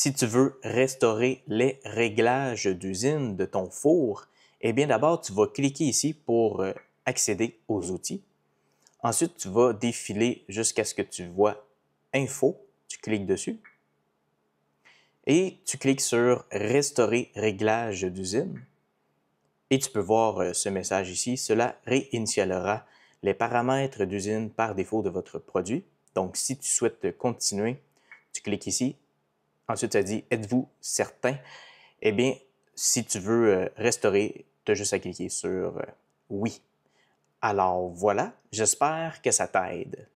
Si tu veux restaurer les réglages d'usine de ton four, eh bien d'abord, tu vas cliquer ici pour euh, accéder aux outils. Ensuite, tu vas défiler jusqu'à ce que tu vois Info. Tu cliques dessus. Et tu cliques sur Restaurer réglages d'usine. Et tu peux voir euh, ce message ici. Cela réinitialera les paramètres d'usine par défaut de votre produit. Donc, si tu souhaites continuer, tu cliques ici Ensuite, ça dit Êtes-vous certain Eh bien, si tu veux euh, restaurer, tu as juste à cliquer sur euh, Oui. Alors voilà, j'espère que ça t'aide.